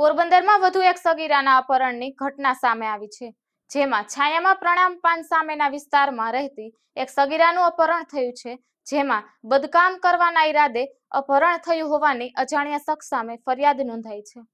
પોરબંદરમાં વધુ એક સગીરાના અપહરણની ઘટના સામે આવી છે જેમાં છાયામાં પ્રણામ પાન સામેના વિસ્તારમાં રહેતી એક સગીરાનું અપહરણ થયું છે જેમાં બદકામ કરવાના ઈરાદે અપહરણ થયું હોવાની અજાણ્યા શખ્સ સામે ફરિયાદ નોંધાઈ છે